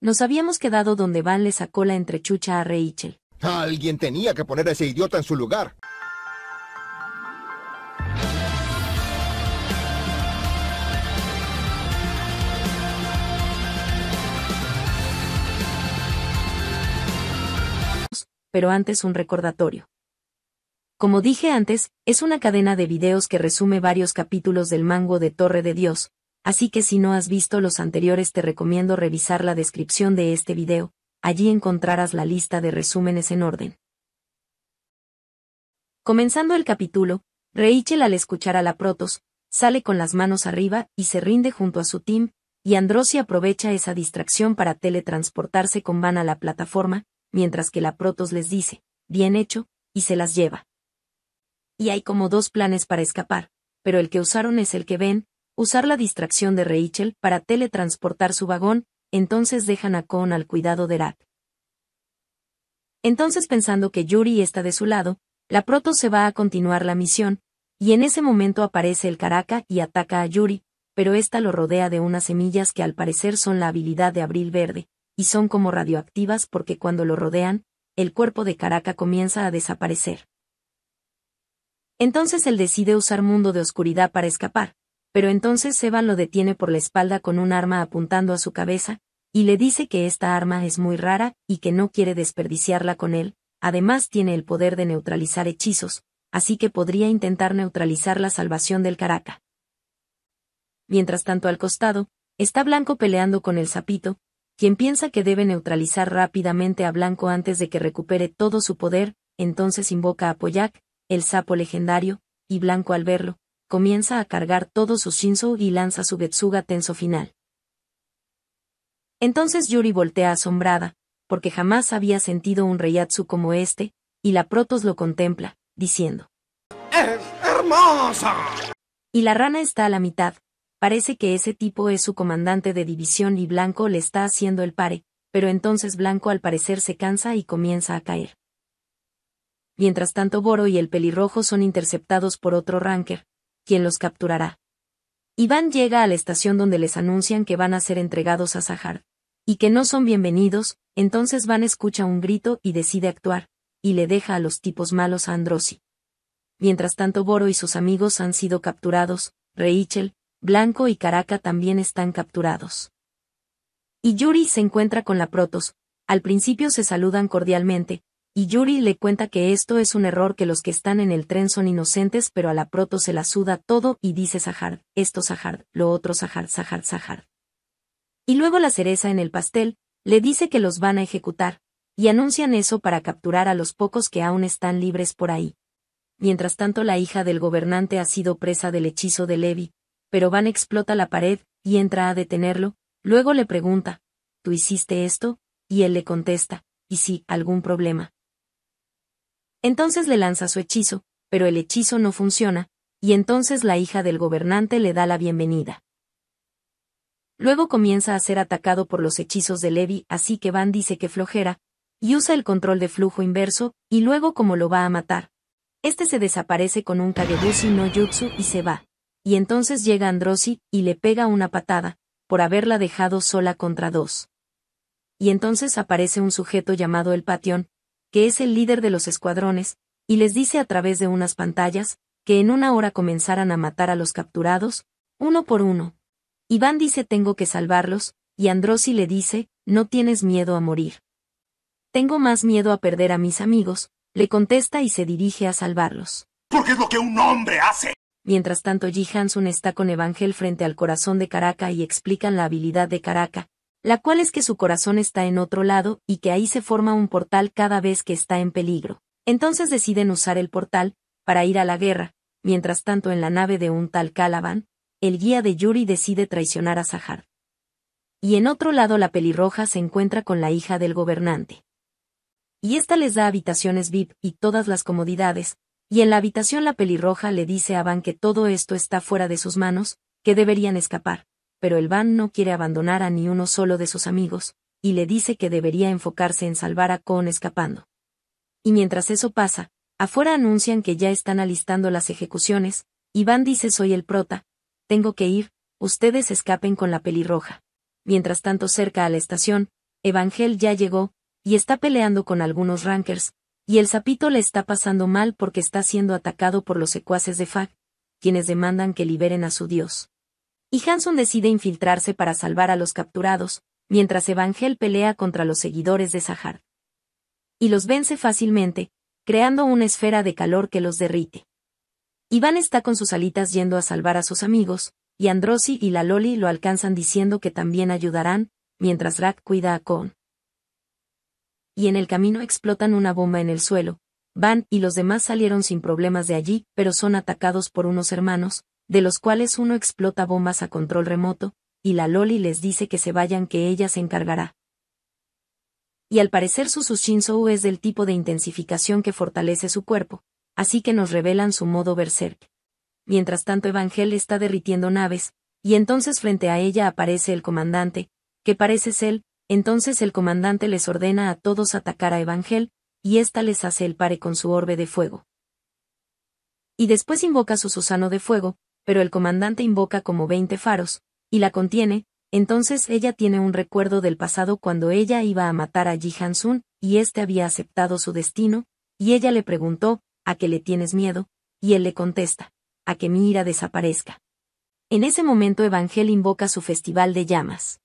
Nos habíamos quedado donde Van le sacó la entrechucha a Rachel. Alguien tenía que poner a ese idiota en su lugar. Pero antes un recordatorio. Como dije antes, es una cadena de videos que resume varios capítulos del mango de Torre de Dios, así que si no has visto los anteriores te recomiendo revisar la descripción de este video, allí encontrarás la lista de resúmenes en orden. Comenzando el capítulo, Reichel al escuchar a la Protos, sale con las manos arriba y se rinde junto a su team, y Androsi aprovecha esa distracción para teletransportarse con Van a la plataforma, mientras que la Protos les dice, bien hecho, y se las lleva. Y hay como dos planes para escapar, pero el que usaron es el que ven, usar la distracción de Rachel para teletransportar su vagón, entonces dejan a Con al cuidado de Rat. Entonces pensando que Yuri está de su lado, la Proto se va a continuar la misión, y en ese momento aparece el Caraca y ataca a Yuri, pero ésta lo rodea de unas semillas que al parecer son la habilidad de Abril Verde, y son como radioactivas porque cuando lo rodean, el cuerpo de Caraca comienza a desaparecer. Entonces él decide usar Mundo de Oscuridad para escapar, pero entonces Seba lo detiene por la espalda con un arma apuntando a su cabeza, y le dice que esta arma es muy rara y que no quiere desperdiciarla con él, además tiene el poder de neutralizar hechizos, así que podría intentar neutralizar la salvación del Caraca. Mientras tanto al costado, está Blanco peleando con el sapito, quien piensa que debe neutralizar rápidamente a Blanco antes de que recupere todo su poder, entonces invoca a Poyak, el sapo legendario, y Blanco al verlo, comienza a cargar todo su Shinsu y lanza su Betsuga tenso final. Entonces Yuri voltea asombrada, porque jamás había sentido un reyatsu como este, y la Protos lo contempla, diciendo: ¡Es hermosa! Y la rana está a la mitad, parece que ese tipo es su comandante de división y Blanco le está haciendo el pare, pero entonces Blanco al parecer se cansa y comienza a caer. Mientras tanto Boro y el pelirrojo son interceptados por otro ranker, quien los capturará. Iván llega a la estación donde les anuncian que van a ser entregados a Sahar, y que no son bienvenidos, entonces Van escucha un grito y decide actuar, y le deja a los tipos malos a Androsi. Mientras tanto Boro y sus amigos han sido capturados, Reichel, Blanco y Caraca también están capturados. Y Yuri se encuentra con la Protos, al principio se saludan cordialmente, y Yuri le cuenta que esto es un error que los que están en el tren son inocentes pero a la proto se la suda todo y dice Sahar, esto Sahar, lo otro Sahar, Sahar, Sahar. Y luego la cereza en el pastel, le dice que los van a ejecutar, y anuncian eso para capturar a los pocos que aún están libres por ahí. Mientras tanto la hija del gobernante ha sido presa del hechizo de Levi, pero Van explota la pared, y entra a detenerlo, luego le pregunta, ¿tú hiciste esto? Y él le contesta, ¿y sí, algún problema? Entonces le lanza su hechizo, pero el hechizo no funciona, y entonces la hija del gobernante le da la bienvenida. Luego comienza a ser atacado por los hechizos de Levi, así que Van dice que flojera, y usa el control de flujo inverso, y luego como lo va a matar. Este se desaparece con un Kagebushi no Jutsu y se va. Y entonces llega Androsi, y le pega una patada, por haberla dejado sola contra dos. Y entonces aparece un sujeto llamado el Patión, que es el líder de los escuadrones, y les dice a través de unas pantallas, que en una hora comenzaran a matar a los capturados, uno por uno. Iván dice tengo que salvarlos, y Androsi le dice, no tienes miedo a morir. Tengo más miedo a perder a mis amigos, le contesta y se dirige a salvarlos. Porque es lo que un hombre hace. Mientras tanto Ji Hansun está con Evangel frente al corazón de Caraca y explican la habilidad de Caraca, la cual es que su corazón está en otro lado y que ahí se forma un portal cada vez que está en peligro. Entonces deciden usar el portal, para ir a la guerra, mientras tanto en la nave de un tal Calaban, el guía de Yuri decide traicionar a Sahar. Y en otro lado la pelirroja se encuentra con la hija del gobernante. Y esta les da habitaciones VIP y todas las comodidades, y en la habitación la pelirroja le dice a Van que todo esto está fuera de sus manos, que deberían escapar pero el van no quiere abandonar a ni uno solo de sus amigos, y le dice que debería enfocarse en salvar a Con escapando. Y mientras eso pasa, afuera anuncian que ya están alistando las ejecuciones, y Van dice soy el prota, tengo que ir, ustedes escapen con la pelirroja. Mientras tanto cerca a la estación, Evangel ya llegó, y está peleando con algunos rankers, y el sapito le está pasando mal porque está siendo atacado por los secuaces de Fag, quienes demandan que liberen a su dios y Hanson decide infiltrarse para salvar a los capturados, mientras Evangel pelea contra los seguidores de Sahar. Y los vence fácilmente, creando una esfera de calor que los derrite. Iván está con sus alitas yendo a salvar a sus amigos, y Androsi y la Loli lo alcanzan diciendo que también ayudarán, mientras Rat cuida a Con. Y en el camino explotan una bomba en el suelo, Van y los demás salieron sin problemas de allí, pero son atacados por unos hermanos, de los cuales uno explota bombas a control remoto, y la Loli les dice que se vayan que ella se encargará. Y al parecer su Sushinsou es del tipo de intensificación que fortalece su cuerpo, así que nos revelan su modo berserk. Mientras tanto Evangel está derritiendo naves, y entonces frente a ella aparece el comandante, que parece ser, entonces el comandante les ordena a todos atacar a Evangel, y ésta les hace el pare con su orbe de fuego. Y después invoca su Susano de fuego, pero el comandante invoca como 20 faros, y la contiene, entonces ella tiene un recuerdo del pasado cuando ella iba a matar a Ji Hansun, y este había aceptado su destino, y ella le preguntó, ¿a qué le tienes miedo? Y él le contesta, a que mi ira desaparezca. En ese momento Evangel invoca su festival de llamas.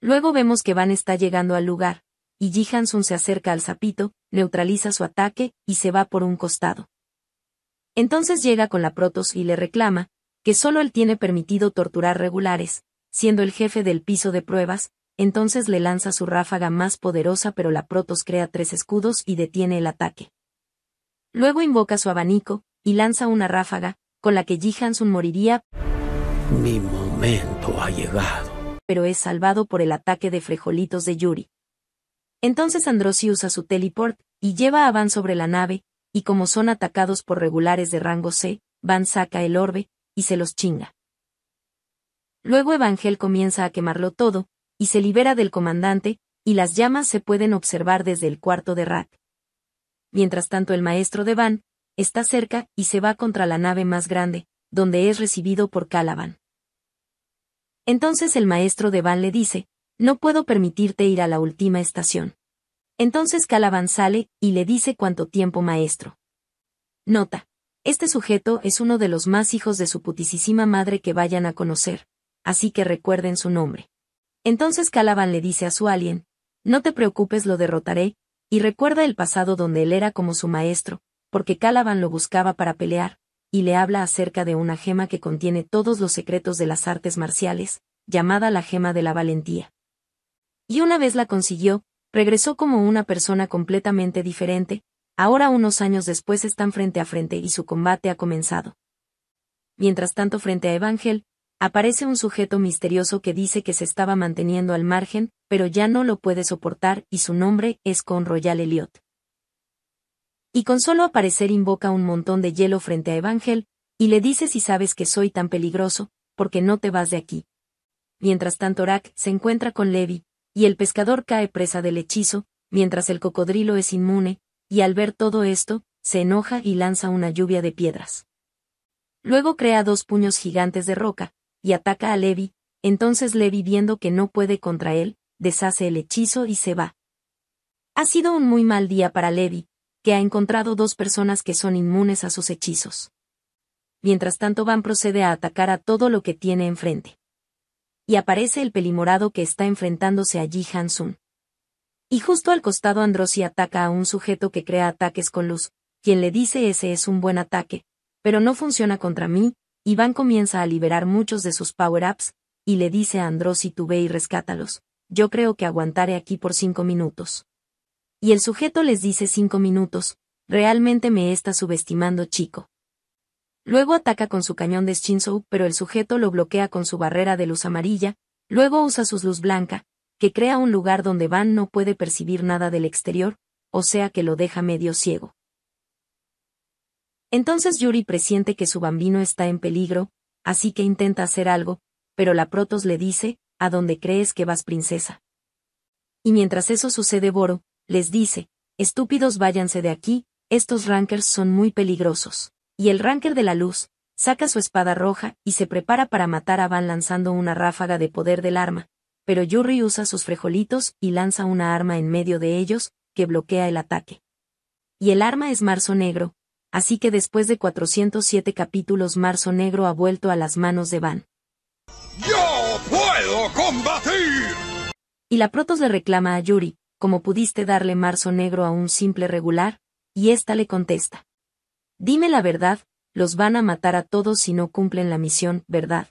Luego vemos que Van está llegando al lugar, y Ji Hansun se acerca al sapito, neutraliza su ataque, y se va por un costado. Entonces llega con la Protos y le reclama, que solo él tiene permitido torturar regulares, siendo el jefe del piso de pruebas, entonces le lanza su ráfaga más poderosa pero la Protos crea tres escudos y detiene el ataque. Luego invoca su abanico, y lanza una ráfaga, con la que Jihansun moriría. Mi momento ha llegado. Pero es salvado por el ataque de frejolitos de Yuri. Entonces Androsi usa su teleport, y lleva a Van sobre la nave, y como son atacados por regulares de rango C, Van saca el orbe, y se los chinga. Luego Evangel comienza a quemarlo todo, y se libera del comandante, y las llamas se pueden observar desde el cuarto de Rack. Mientras tanto el maestro de Van, está cerca y se va contra la nave más grande, donde es recibido por Calaban. Entonces el maestro de Van le dice, no puedo permitirte ir a la última estación. Entonces Calaban sale, y le dice cuánto tiempo maestro. Nota. Este sujeto es uno de los más hijos de su putisísima madre que vayan a conocer, así que recuerden su nombre. Entonces Calaban le dice a su alien, no te preocupes lo derrotaré, y recuerda el pasado donde él era como su maestro, porque Calaban lo buscaba para pelear, y le habla acerca de una gema que contiene todos los secretos de las artes marciales, llamada la gema de la valentía. Y una vez la consiguió, Regresó como una persona completamente diferente, ahora unos años después están frente a frente y su combate ha comenzado. Mientras tanto frente a Evangel, aparece un sujeto misterioso que dice que se estaba manteniendo al margen, pero ya no lo puede soportar y su nombre es Con Royal Elliot. Y con solo aparecer invoca un montón de hielo frente a Evangel, y le dice si sabes que soy tan peligroso, porque no te vas de aquí. Mientras tanto Rack se encuentra con Levi, y el pescador cae presa del hechizo, mientras el cocodrilo es inmune, y al ver todo esto, se enoja y lanza una lluvia de piedras. Luego crea dos puños gigantes de roca, y ataca a Levi, entonces Levi viendo que no puede contra él, deshace el hechizo y se va. Ha sido un muy mal día para Levi, que ha encontrado dos personas que son inmunes a sus hechizos. Mientras tanto Van procede a atacar a todo lo que tiene enfrente y aparece el pelimorado que está enfrentándose allí Hansun. Y justo al costado Androsi ataca a un sujeto que crea ataques con luz, quien le dice ese es un buen ataque, pero no funciona contra mí, Iván comienza a liberar muchos de sus power-ups, y le dice a Androsi tuve y rescátalos, yo creo que aguantaré aquí por cinco minutos. Y el sujeto les dice cinco minutos, realmente me está subestimando chico. Luego ataca con su cañón de Shinzo, pero el sujeto lo bloquea con su barrera de luz amarilla, luego usa sus luz blanca, que crea un lugar donde Van no puede percibir nada del exterior, o sea que lo deja medio ciego. Entonces Yuri presiente que su bambino está en peligro, así que intenta hacer algo, pero la Protos le dice, ¿a dónde crees que vas princesa? Y mientras eso sucede Boro, les dice, estúpidos váyanse de aquí, estos rankers son muy peligrosos y el Ranker de la Luz, saca su espada roja y se prepara para matar a Van lanzando una ráfaga de poder del arma, pero Yuri usa sus frejolitos y lanza una arma en medio de ellos, que bloquea el ataque. Y el arma es Marzo Negro, así que después de 407 capítulos Marzo Negro ha vuelto a las manos de Van. ¡Yo puedo combatir! Y la Protos le reclama a Yuri, ¿cómo pudiste darle Marzo Negro a un simple regular, y esta le contesta. Dime la verdad, los van a matar a todos si no cumplen la misión, ¿verdad?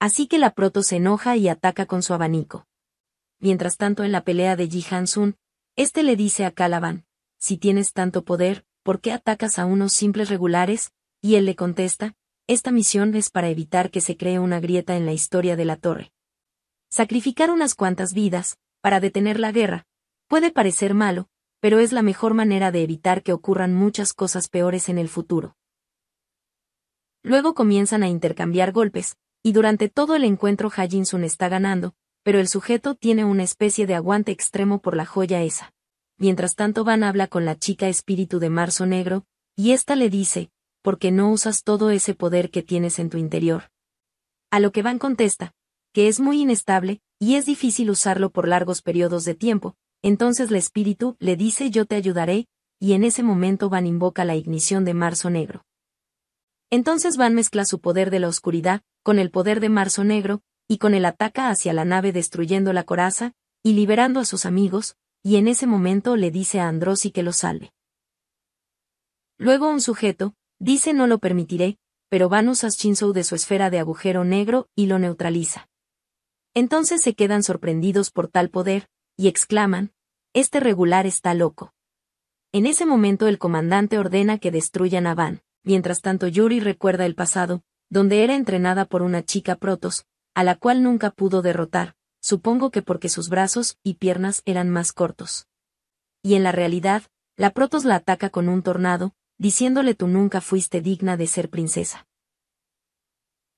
Así que la proto se enoja y ataca con su abanico. Mientras tanto en la pelea de Ji Hansun, este le dice a Calaban, si tienes tanto poder, ¿por qué atacas a unos simples regulares? Y él le contesta, esta misión es para evitar que se cree una grieta en la historia de la torre. Sacrificar unas cuantas vidas, para detener la guerra, puede parecer malo, pero es la mejor manera de evitar que ocurran muchas cosas peores en el futuro. Luego comienzan a intercambiar golpes, y durante todo el encuentro Sun está ganando, pero el sujeto tiene una especie de aguante extremo por la joya esa. Mientras tanto Van habla con la chica espíritu de marzo negro, y ésta le dice, ¿por qué no usas todo ese poder que tienes en tu interior? A lo que Van contesta, que es muy inestable, y es difícil usarlo por largos periodos de tiempo, entonces el espíritu le dice yo te ayudaré, y en ese momento Van invoca la ignición de Marzo Negro. Entonces Van mezcla su poder de la oscuridad, con el poder de Marzo Negro, y con el ataca hacia la nave destruyendo la coraza, y liberando a sus amigos, y en ese momento le dice a Androsi que lo salve. Luego un sujeto, dice no lo permitiré, pero Van usa Shinzou de su esfera de agujero negro y lo neutraliza. Entonces se quedan sorprendidos por tal poder, y exclaman, Este regular está loco. En ese momento el comandante ordena que destruyan a Van, mientras tanto Yuri recuerda el pasado, donde era entrenada por una chica Protos, a la cual nunca pudo derrotar, supongo que porque sus brazos y piernas eran más cortos. Y en la realidad, la Protos la ataca con un tornado, diciéndole tú nunca fuiste digna de ser princesa.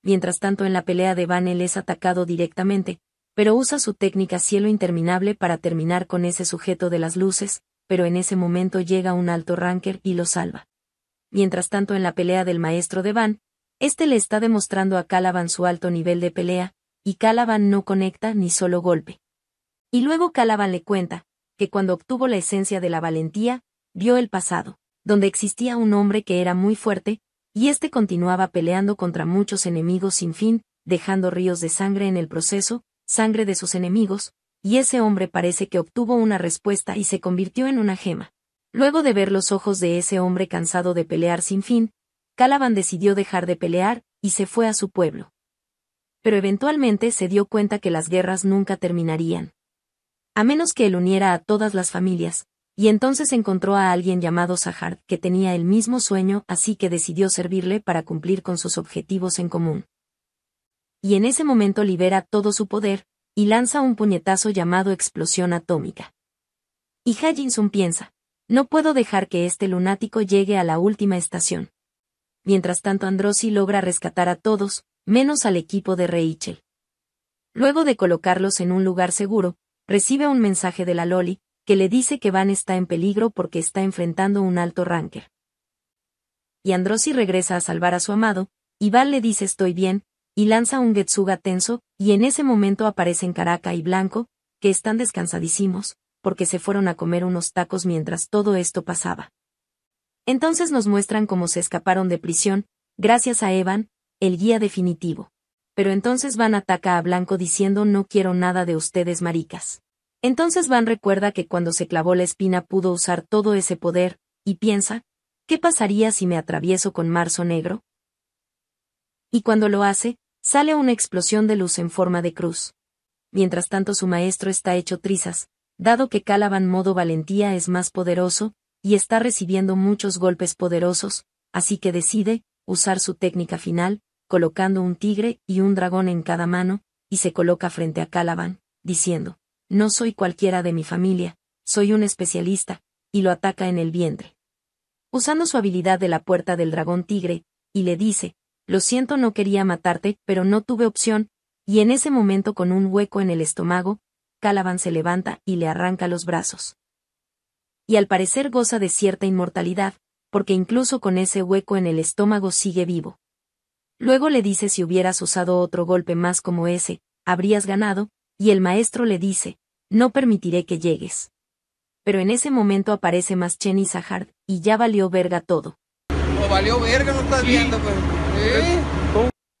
Mientras tanto en la pelea de Van él es atacado directamente, pero usa su técnica cielo interminable para terminar con ese sujeto de las luces, pero en ese momento llega un alto ranker y lo salva. Mientras tanto en la pelea del maestro de Van, este le está demostrando a Calaban su alto nivel de pelea, y Calaban no conecta ni solo golpe. Y luego Calaban le cuenta, que cuando obtuvo la esencia de la valentía, vio el pasado, donde existía un hombre que era muy fuerte, y este continuaba peleando contra muchos enemigos sin fin, dejando ríos de sangre en el proceso, sangre de sus enemigos, y ese hombre parece que obtuvo una respuesta y se convirtió en una gema. Luego de ver los ojos de ese hombre cansado de pelear sin fin, Calaban decidió dejar de pelear, y se fue a su pueblo. Pero eventualmente se dio cuenta que las guerras nunca terminarían. A menos que él uniera a todas las familias, y entonces encontró a alguien llamado Sahard que tenía el mismo sueño, así que decidió servirle para cumplir con sus objetivos en común y en ese momento libera todo su poder, y lanza un puñetazo llamado explosión atómica. Y Hajinsun piensa, no puedo dejar que este lunático llegue a la última estación. Mientras tanto Androsi logra rescatar a todos, menos al equipo de Rachel. Luego de colocarlos en un lugar seguro, recibe un mensaje de la Loli, que le dice que Van está en peligro porque está enfrentando un alto ranker. Y Androsi regresa a salvar a su amado, y Van le dice estoy bien, y lanza un Getsuga tenso, y en ese momento aparecen Caraca y Blanco, que están descansadísimos, porque se fueron a comer unos tacos mientras todo esto pasaba. Entonces nos muestran cómo se escaparon de prisión, gracias a Evan, el guía definitivo. Pero entonces Van ataca a Blanco diciendo no quiero nada de ustedes maricas. Entonces Van recuerda que cuando se clavó la espina pudo usar todo ese poder, y piensa, ¿qué pasaría si me atravieso con Marzo Negro? Y cuando lo hace, Sale una explosión de luz en forma de cruz. Mientras tanto su maestro está hecho trizas, dado que Calaban modo valentía es más poderoso, y está recibiendo muchos golpes poderosos, así que decide, usar su técnica final, colocando un tigre y un dragón en cada mano, y se coloca frente a Calaban, diciendo, no soy cualquiera de mi familia, soy un especialista, y lo ataca en el vientre. Usando su habilidad de la puerta del dragón tigre, y le dice, lo siento no quería matarte, pero no tuve opción, y en ese momento con un hueco en el estómago, Calaban se levanta y le arranca los brazos. Y al parecer goza de cierta inmortalidad, porque incluso con ese hueco en el estómago sigue vivo. Luego le dice si hubieras usado otro golpe más como ese, habrías ganado, y el maestro le dice, no permitiré que llegues. Pero en ese momento aparece más y Zahard, y ya valió verga todo. O pues valió verga, no estás viendo, pues.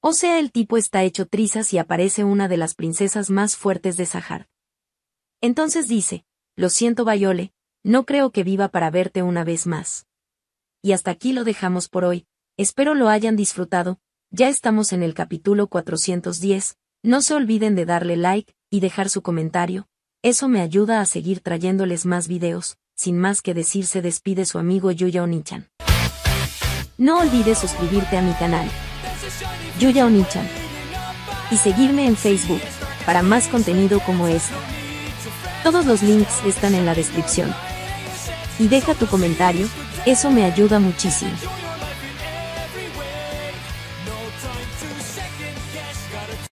O sea, el tipo está hecho trizas y aparece una de las princesas más fuertes de Sahar. Entonces dice, lo siento Bayole, no creo que viva para verte una vez más. Y hasta aquí lo dejamos por hoy, espero lo hayan disfrutado, ya estamos en el capítulo 410, no se olviden de darle like y dejar su comentario, eso me ayuda a seguir trayéndoles más videos, sin más que decir se despide su amigo Yuya Onichan. No olvides suscribirte a mi canal, Yuya Onichan, y seguirme en Facebook, para más contenido como este. Todos los links están en la descripción. Y deja tu comentario, eso me ayuda muchísimo.